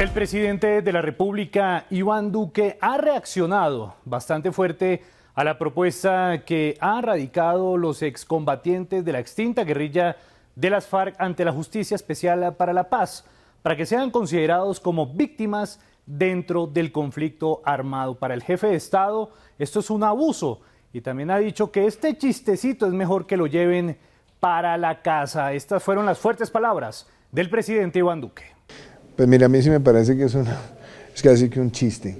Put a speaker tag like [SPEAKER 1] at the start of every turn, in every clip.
[SPEAKER 1] El presidente de la República, Iván Duque, ha reaccionado bastante fuerte a la propuesta que han radicado los excombatientes de la extinta guerrilla de las FARC ante la Justicia Especial para la Paz, para que sean considerados como víctimas dentro del conflicto armado. Para el jefe de Estado, esto es un abuso y también ha dicho que este chistecito es mejor que lo lleven para la casa. Estas fueron las fuertes palabras del presidente Iván Duque.
[SPEAKER 2] Pues mira, a mí sí me parece que es, casi que un chiste,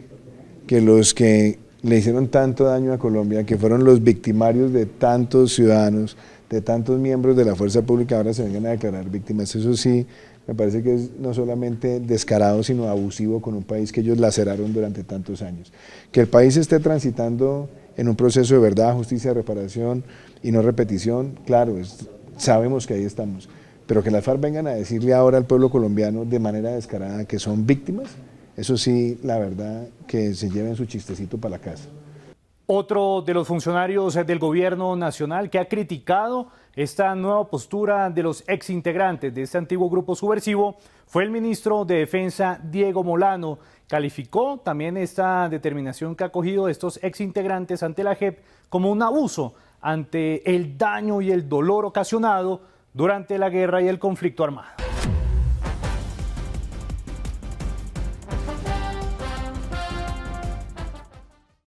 [SPEAKER 2] que los que le hicieron tanto daño a Colombia, que fueron los victimarios de tantos ciudadanos, de tantos miembros de la fuerza pública, ahora se vengan a declarar víctimas. Eso sí, me parece que es no solamente descarado, sino abusivo con un país que ellos laceraron durante tantos años. Que el país esté transitando en un proceso de verdad, justicia, reparación y no repetición, claro, sabemos que ahí estamos pero que las FARC vengan a decirle ahora al pueblo colombiano de manera descarada que son víctimas, eso sí, la verdad, que se lleven su chistecito para la casa.
[SPEAKER 1] Otro de los funcionarios del gobierno nacional que ha criticado esta nueva postura de los exintegrantes de este antiguo grupo subversivo fue el ministro de Defensa Diego Molano. Calificó también esta determinación que ha cogido estos exintegrantes ante la JEP como un abuso ante el daño y el dolor ocasionado durante la guerra y el conflicto armado.